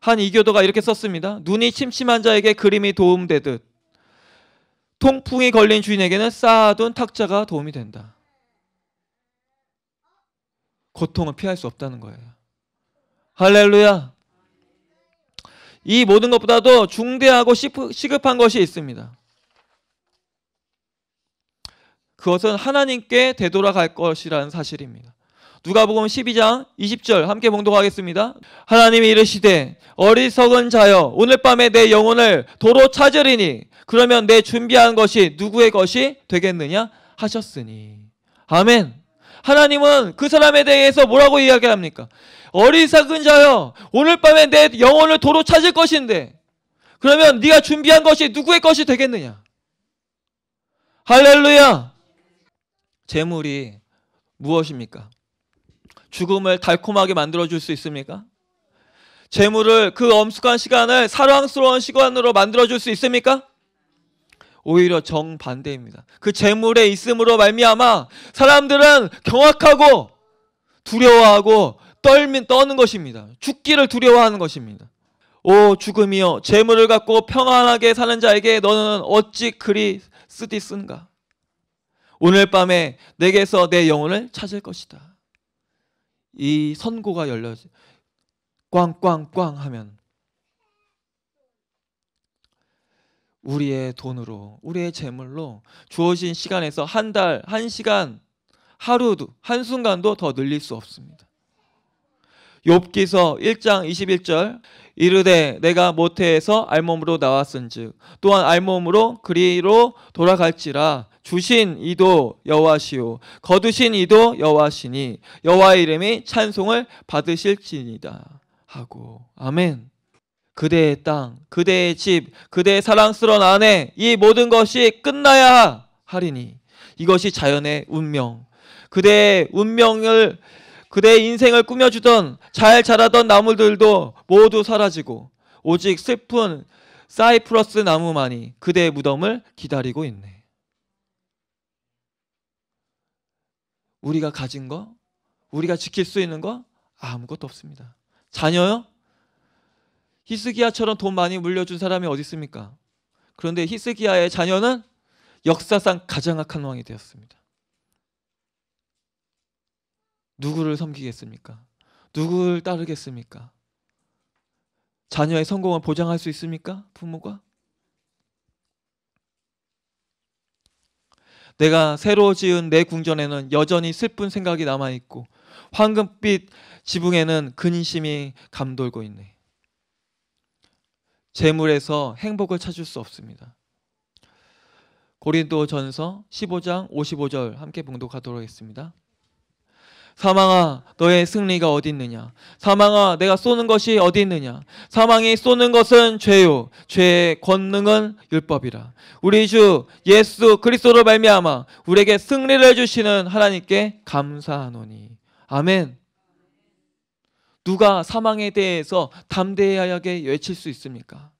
한 이교도가 이렇게 썼습니다. 눈이 침침한 자에게 그림이 도움되듯 통풍이 걸린 주인에게는 쌓아둔 탁자가 도움이 된다. 고통은 피할 수 없다는 거예요. 할렐루야. 이 모든 것보다도 중대하고 시급한 것이 있습니다. 그것은 하나님께 되돌아갈 것이라는 사실입니다. 누가복음 12장 20절 함께 봉독하겠습니다. 하나님이 이르시되 어리석은 자여 오늘 밤에 내 영혼을 도로 찾으리니 그러면 내 준비한 것이 누구의 것이 되겠느냐 하셨으니 아멘. 하나님은 그 사람에 대해서 뭐라고 이야기합니까? 어리석은 자여 오늘 밤에 내 영혼을 도로 찾을 것인데 그러면 네가 준비한 것이 누구의 것이 되겠느냐? 할렐루야. 재물이 무엇입니까? 죽음을 달콤하게 만들어 줄수 있습니까? 재물을 그 엄숙한 시간을 사랑스러운 시간으로 만들어 줄수 있습니까? 오히려 정반대입니다. 그 재물의 있음으로 말미암아 사람들은 경악하고 두려워하고 떨민 떠는 것입니다. 죽기를 두려워하는 것입니다. 오 죽음이여 재물을 갖고 평안하게 사는 자에게 너는 어찌 그리 쓰디쓴가? 오늘 밤에 내게서 내 영혼을 찾을 것이다. 이 선고가 열려 꽝꽝꽝 하면 우리의 돈으로 우리의 재물로 주어진 시간에서 한 달, 한 시간, 하루도 한 순간도 더 늘릴 수 없습니다. 욥기서 1장 21절 이르되 내가 모태에서 알몸으로 나왔은즉 또한 알몸으로 그리로 돌아갈지라 주신 이도 여호와시요 거두신 이도 여호와시니 여호와 이름이 찬송을 받으실지니다 하고 아멘. 그대의 땅, 그대의 집, 그대의 사랑스러운 아내 이 모든 것이 끝나야 하리니 이것이 자연의 운명. 그대의 운명을 그대의 인생을 꾸며주던 잘 자라던 나무들도 모두 사라지고 오직 슬픈 사이프러스 나무만이 그대의 무덤을 기다리고 있네. 우리가 가진 거, 우리가 지킬 수 있는 거 아무것도 없습니다. 자녀요? 히스기야처럼 돈 많이 물려준 사람이 어디 있습니까? 그런데 히스기야의 자녀는 역사상 가장 악한 왕이 되었습니다. 누구를 섬기겠습니까? 누구를 따르겠습니까? 자녀의 성공을 보장할 수 있습니까? 부모가? 내가 새로 지은 내 궁전에는 여전히 슬픈 생각이 남아 있고 황금빛 지붕에는 근심이 감돌고 있네. 재물에서 행복을 찾을 수 없습니다. 고린도전서 15장 55절 함께 봉독하도록 하겠습니다. 사망아 너의 승리가 어디 있느냐 사망아 내가 쏘는 것이 어디 있느냐 사망이 쏘는 것은 죄요 죄의 권능은 율법이라 우리 주 예수 그리스도로 말미암아 우리에게 승리를 주시는 하나님께 감사하노니 아멘 누가 사망에 대해서 담대하게 외칠 수 있습니까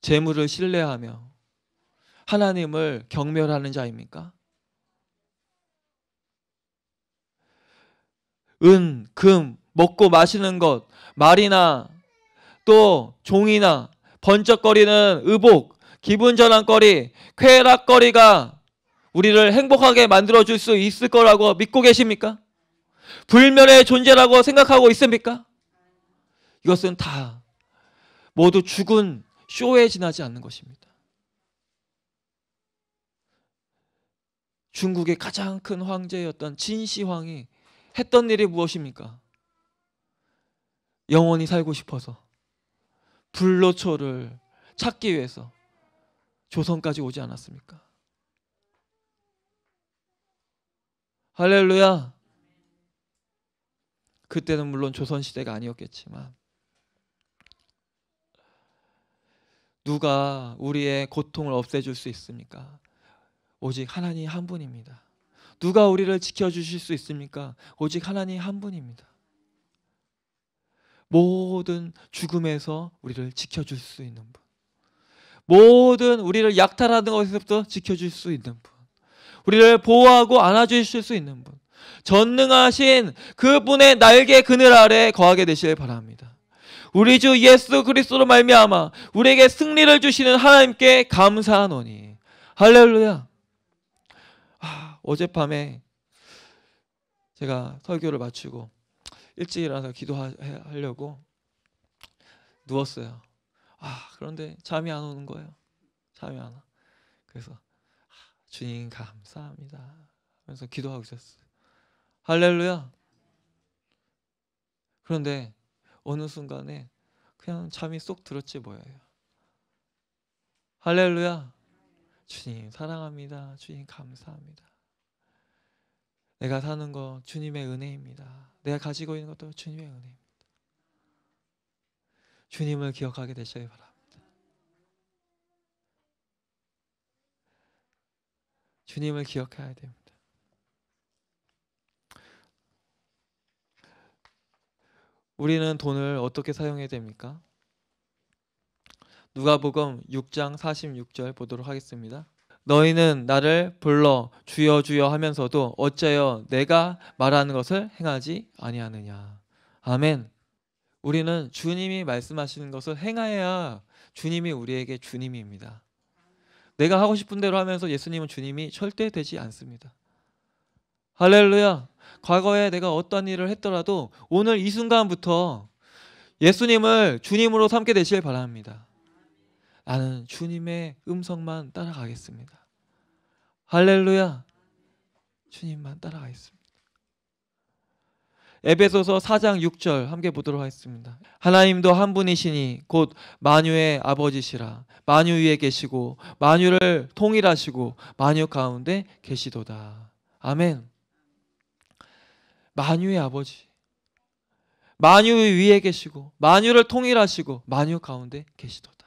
재물을 신뢰하며 하나님을 경멸하는 자입니까? 은, 금, 먹고 마시는 것, 말이나 또 종이나 번쩍거리는 의복, 기분 전환거리, 쾌락거리가 우리를 행복하게 만들어 줄 수 있을 거라고 믿고 계십니까? 불멸의 존재라고 생각하고 있습니까? 이것은 다 모두 죽은 쇼에 지나지 않는 것입니다. 중국의 가장 큰 황제였던 진시황이 했던 일이 무엇입니까? 영원히 살고 싶어서 불로초를 찾기 위해서 조선까지 오지 않았습니까? 할렐루야. 그때는 물론 조선 시대가 아니었겠지만 누가 우리의 고통을 없애줄 수 있습니까? 오직 하나님 한 분입니다. 누가 우리를 지켜주실 수 있습니까? 오직 하나님 한 분입니다. 모든 죽음에서 우리를 지켜줄 수 있는 분. 모든 우리를 약탈하는 것에서부터 지켜줄 수 있는 분. 우리를 보호하고 안아주실 수 있는 분. 전능하신 그분의 날개 그늘 아래 거하게 되시길 바랍니다. 우리 주 예수 그리스도로 말미암아 우리에게 승리를 주시는 하나님께 감사하노니. 할렐루야. 어젯밤에 제가 설교를 마치고 일찍 일어나서 기도하려고 누웠어요. 아 그런데 잠이 안 오는 거예요. 잠이 안 와. 그래서 아, 주님 감사합니다. 하면서 기도하고 있었어요. 할렐루야. 그런데 어느 순간에 그냥 잠이 쏙 들었지 뭐예요. 할렐루야. 주님 사랑합니다. 주님 감사합니다. 내가 사는 거 주님의 은혜입니다. 내가 가지고 있는 것도 주님의 은혜입니다. 주님을 기억하게 되시길 바랍니다. 주님을 기억해야 됩니다. 우리는 돈을 어떻게 사용해야 됩니까? 누가복음 6장 46절 보도록 하겠습니다. 너희는 나를 불러 주여 주여 하면서도 어째여 내가 말하는 것을 행하지 아니하느냐. 아멘. 우리는 주님이 말씀하시는 것을 행하여야 주님이 우리에게 주님입니다. 내가 하고 싶은 대로 하면서 예수님은 주님이 절대 되지 않습니다. 할렐루야. 과거에 내가 어떤 일을 했더라도 오늘 이 순간부터 예수님을 주님으로 삼게 되시길 바랍니다. 나는 주님의 음성만 따라가겠습니다. 할렐루야. 주님만 따라가겠습니다. 에베소서 4장 6절 함께 보도록 하겠습니다. 하나님도 한 분이시니 곧 만유의 아버지시라 만유 위에 계시고 만유를 통일하시고 만유 가운데 계시도다. 아멘. 만유의 아버지. 만유 위에 계시고 만유를 통일하시고 만유 가운데 계시도다.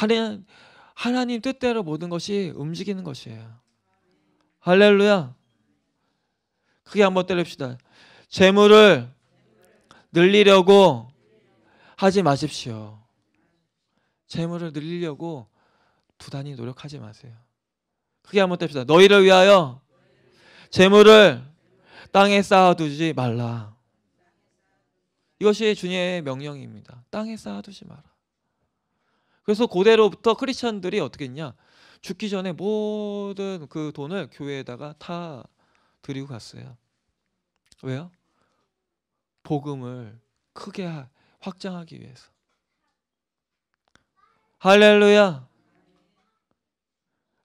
하나님, 하나님 뜻대로 모든 것이 움직이는 것이에요. 할렐루야. 크게 한번 때립시다. 재물을 늘리려고 하지 마십시오. 재물을 늘리려고 부단히 노력하지 마세요. 크게 한번 때립시다. 너희를 위하여 재물을 땅에 쌓아두지 말라. 이것이 주님의 명령입니다. 땅에 쌓아두지 마라. 그래서 고대로부터 크리스천들이 어떻게 했냐? 죽기 전에 모든 그 돈을 교회에다가 다 드리고 갔어요. 왜요? 복음을 크게 확장하기 위해서. 할렐루야.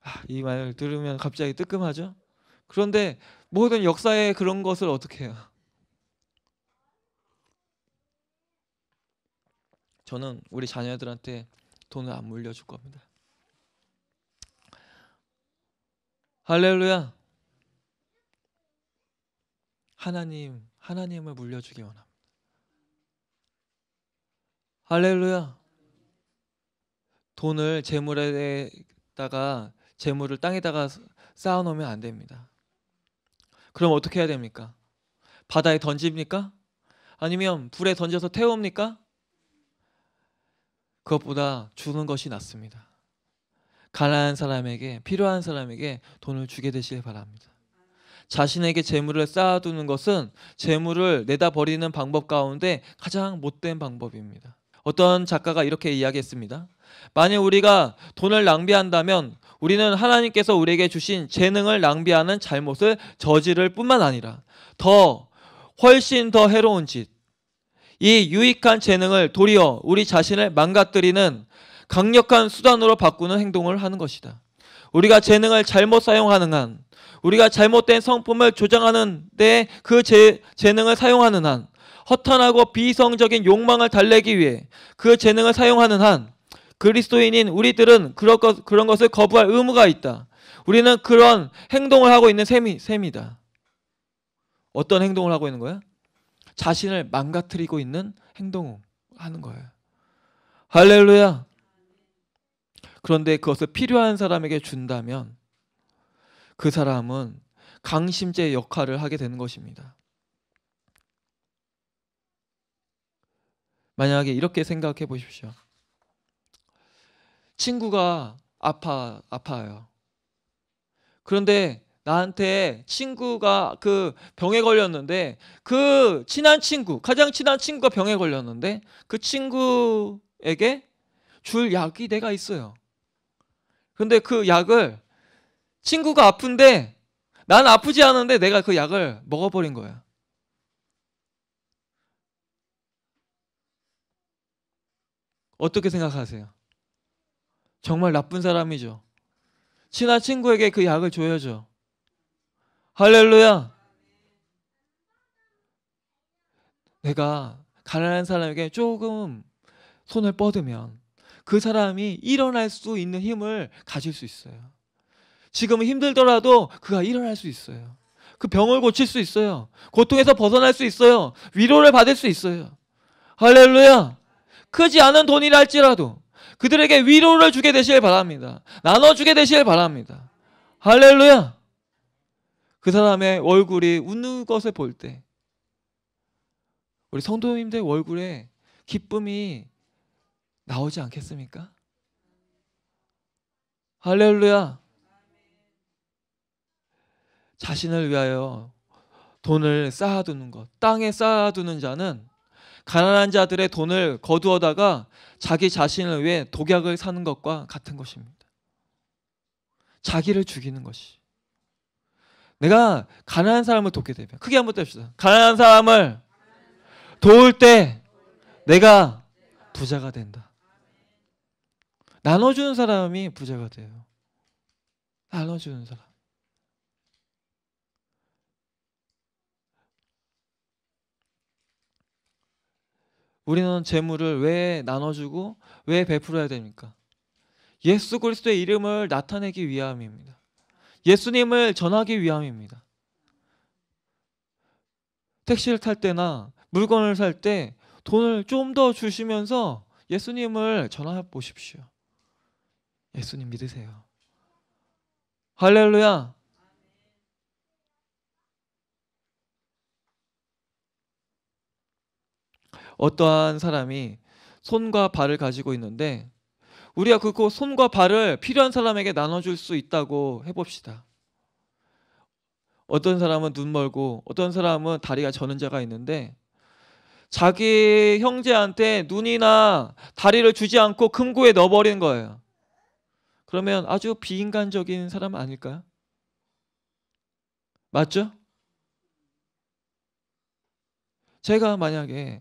아, 이 말을 들으면 갑자기 뜨끔하죠? 그런데 모든 역사에 그런 것을 어떻게 해요? 저는 우리 자녀들한테 돈을 안 물려줄 겁니다. 할렐루야. 하나님, 하나님을 물려주기 원합니다. 할렐루야. 돈을 재물에다가 재물을 땅에다가 쌓아 놓으면 안 됩니다. 그럼 어떻게 해야 됩니까? 바다에 던집니까? 아니면 불에 던져서 태웁니까? 그것보다 주는 것이 낫습니다. 가난한 사람에게 필요한 사람에게 돈을 주게 되시길 바랍니다. 자신에게 재물을 쌓아두는 것은 재물을 내다 버리는 방법 가운데 가장 못된 방법입니다. 어떤 작가가 이렇게 이야기했습니다. 만약 우리가 돈을 낭비한다면 우리는 하나님께서 우리에게 주신 재능을 낭비하는 잘못을 저지를 뿐만 아니라 더 훨씬 더 해로운 짓, 이 유익한 재능을 도리어 우리 자신을 망가뜨리는 강력한 수단으로 바꾸는 행동을 하는 것이다. 우리가 재능을 잘못 사용하는 한, 우리가 잘못된 성품을 조장하는 데 그 재능을 사용하는 한, 허탄하고 비성적인 욕망을 달래기 위해 그 재능을 사용하는 한, 그리스도인인 우리들은 그런, 것, 그런 것을 거부할 의무가 있다. 우리는 그런 행동을 하고 있는 셈이, 셈이다. 어떤 행동을 하고 있는 거야? 자신을 망가뜨리고 있는 행동을 하는 거예요. 할렐루야. 그런데 그것을 필요한 사람에게 준다면 그 사람은 강심제 역할을 하게 되는 것입니다. 만약에 이렇게 생각해 보십시오. 친구가 아파 아파요. 그런데 나한테 친구가 그 병에 걸렸는데 그 친한 친구, 가장 친한 친구가 병에 걸렸는데 그 친구에게 줄 약이 내가 있어요. 근데 그 약을 친구가 아픈데 난 아프지 않은데 내가 그 약을 먹어버린 거야. 어떻게 생각하세요? 정말 나쁜 사람이죠. 친한 친구에게 그 약을 줘야죠. 할렐루야. 내가 가난한 사람에게 조금 손을 뻗으면 그 사람이 일어날 수 있는 힘을 가질 수 있어요. 지금은 힘들더라도 그가 일어날 수 있어요. 그 병을 고칠 수 있어요. 고통에서 벗어날 수 있어요. 위로를 받을 수 있어요. 할렐루야. 크지 않은 돈이라 할지라도 그들에게 위로를 주게 되시길 바랍니다. 나눠주게 되시길 바랍니다. 할렐루야. 그 사람의 얼굴이 웃는 것을 볼 때, 우리 성도님들 얼굴에 기쁨이 나오지 않겠습니까? 할렐루야! 자신을 위하여 돈을 쌓아두는 것. 땅에 쌓아두는 자는 가난한 자들의 돈을 거두어다가 자기 자신을 위해 독약을 사는 것과 같은 것입니다. 자기를 죽이는 것이. 내가 가난한 사람을 돕게 되면 크게 한번 뜹시다. 가난한 사람을 도울 때 내가 부자가 된다. 나눠주는 사람이 부자가 돼요. 나눠주는 사람. 우리는 재물을 왜 나눠주고 왜 베풀어야 됩니까? 예수 그리스도의 이름을 나타내기 위함입니다. 예수님을 전하기 위함입니다. 택시를 탈 때나 물건을 살 때 돈을 좀 더 주시면서 예수님을 전해 보십시오. 예수님 믿으세요. 할렐루야. 어떠한 사람이 손과 발을 가지고 있는데 우리가 그거 손과 발을 필요한 사람에게 나눠줄 수 있다고 해봅시다. 어떤 사람은 눈 멀고 어떤 사람은 다리가 저는 자가 있는데 자기 형제한테 눈이나 다리를 주지 않고 금고에 넣어버린 거예요. 그러면 아주 비인간적인 사람 아닐까요? 맞죠? 제가 만약에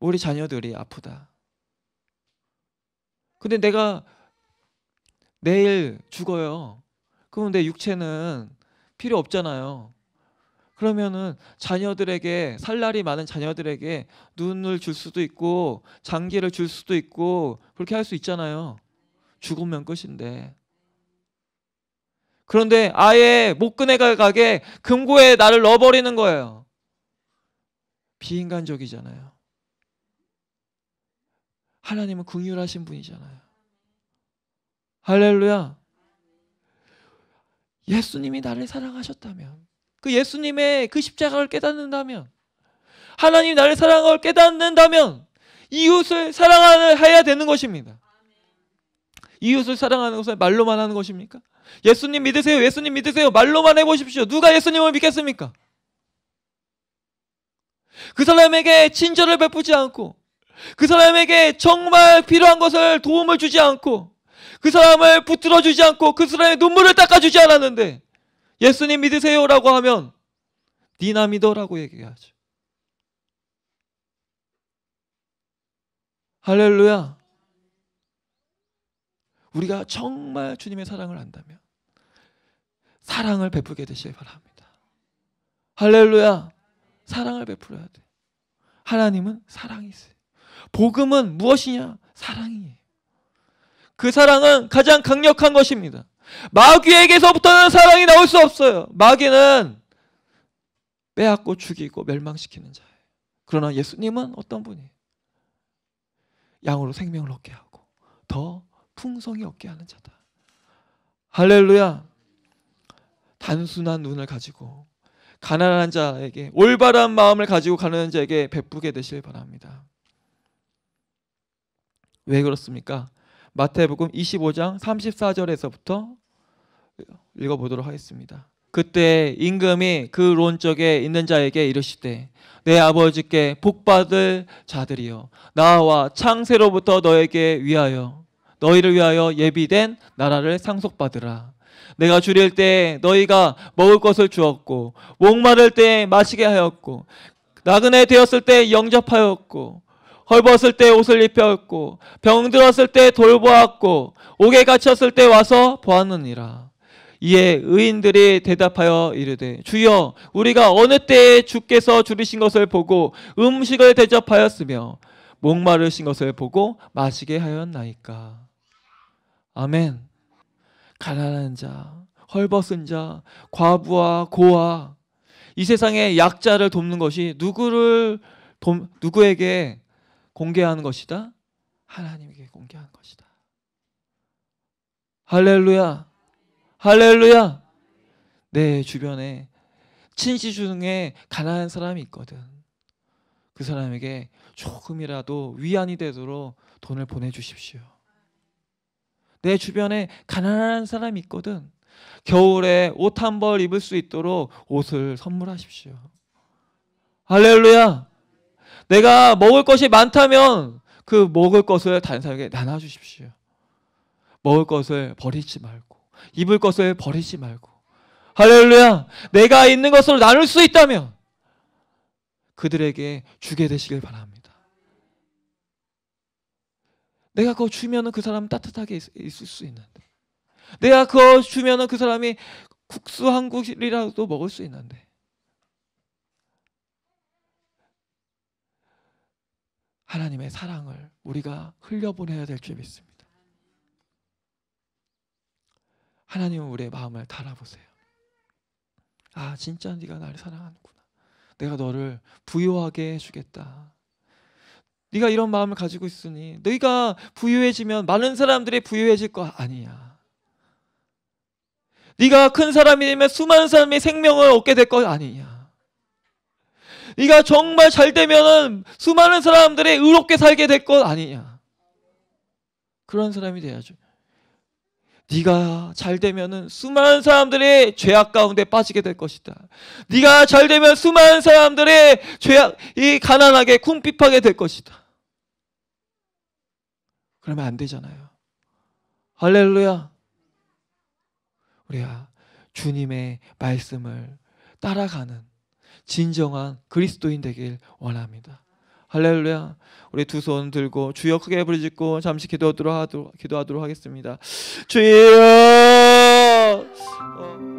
우리 자녀들이 아프다. 근데 내가 내일 죽어요. 그럼 내 육체는 필요 없잖아요. 그러면은 자녀들에게 살 날이 많은 자녀들에게 눈을 줄 수도 있고 장기를 줄 수도 있고 그렇게 할 수 있잖아요. 죽으면 끝인데. 그런데 아예 목근에갈 가게 금고에 나를 넣어버리는 거예요. 비인간적이잖아요. 하나님은 궁휼하신 분이잖아요. 할렐루야. 예수님이 나를 사랑하셨다면 그 예수님의 그 십자가를 깨닫는다면 하나님 나를 사랑을 깨닫는다면 이웃을 사랑을 해야 되는 것입니다. 이웃을 사랑하는 것을 말로만 하는 것입니까? 예수님 믿으세요. 예수님 믿으세요. 말로만 해보십시오. 누가 예수님을 믿겠습니까? 그 사람에게 친절을 베푸지 않고 그 사람에게 정말 필요한 것을 도움을 주지 않고 그 사람을 붙들어 주지 않고 그 사람의 눈물을 닦아 주지 않았는데 예수님 믿으세요라고 하면 니 나 믿어라고 얘기하죠. 할렐루야. 우리가 정말 주님의 사랑을 안다면 사랑을 베풀게 되시길 바랍니다. 할렐루야. 사랑을 베풀어야 돼. 하나님은 사랑이세요. 복음은 무엇이냐? 사랑이에요. 그 사랑은 가장 강력한 것입니다. 마귀에게서부터는 사랑이 나올 수 없어요. 마귀는 빼앗고 죽이고 멸망시키는 자예요. 그러나 예수님은 어떤 분이에요? 양으로 생명을 얻게 하고 더 풍성히 얻게 하는 자다. 할렐루야. 단순한 눈을 가지고 가난한 자에게 올바른 마음을 가지고 가는 자에게 베푸게 되시길 바랍니다. 왜 그렇습니까? 마태복음 25장 34절에서부터 읽어보도록 하겠습니다. 그때 임금이 그 론쪽에 있는 자에게 이르시되 내 아버지께 복받을 자들이여 나와 창세로부터 너에게 위하여 너희를 위하여 예비된 나라를 상속받으라 내가 줄일 때 너희가 먹을 것을 주었고 목마를 때 마시게 하였고 나그네 되었을 때 영접하였고 헐벗을 때 옷을 입혔고 병들었을 때 돌보았고 옥에 갇혔을 때 와서 보았느니라. 이에 의인들이 대답하여 이르되 주여 우리가 어느 때에 주께서 줄이신 것을 보고 음식을 대접하였으며 목마르신 것을 보고 마시게 하였나이까. 아멘. 가난한 자, 헐벗은 자, 과부와 고아 이 세상의 약자를 돕는 것이 누구를 도, 누구에게 공개하는 것이다. 하나님에게 공개하는 것이다. 할렐루야. 할렐루야. 내 주변에 친시 중에 가난한 사람이 있거든. 그 사람에게 조금이라도 위안이 되도록 돈을 보내주십시오. 내 주변에 가난한 사람이 있거든. 겨울에 옷 한 벌 입을 수 있도록 옷을 선물하십시오. 할렐루야! 내가 먹을 것이 많다면 그 먹을 것을 다른 사람에게 나눠주십시오. 먹을 것을 버리지 말고, 입을 것을 버리지 말고, 할렐루야! 내가 있는 것으로 나눌 수 있다면 그들에게 주게 되시길 바랍니다. 내가 그거 주면 그 사람 따뜻하게 있을 수 있는데, 내가 그거 주면 그 사람이 국수 한 국이라도 먹을 수 있는데, 하나님의 사랑을 우리가 흘려보내야 될 줄 믿습니다. 하나님은 우리의 마음을 달아보세요. 아 진짜 네가 나를 사랑하는구나. 내가 너를 부유하게 해주겠다. 네가 이런 마음을 가지고 있으니 네가 부유해지면 많은 사람들이 부유해질 거 아니야. 네가 큰 사람이 되면 수많은 사람이 생명을 얻게 될 거 아니야. 네가 정말 잘 되면은 수많은 사람들이 의롭게 살게 될 것 아니냐. 그런 사람이 돼야죠. 네가 잘 되면은 수많은 사람들이 죄악 가운데 빠지게 될 것이다. 네가 잘 되면 수많은 사람들이 죄악 이 가난하게 궁핍하게 될 것이다. 그러면 안 되잖아요. 할렐루야. 우리야 주님의 말씀을 따라가는 진정한 그리스도인 되길 원합니다. 할렐루야. 우리 두 손 들고 주여 크게 부르짖고 잠시 기도하도록, 기도하도록 하겠습니다. 주여. 어.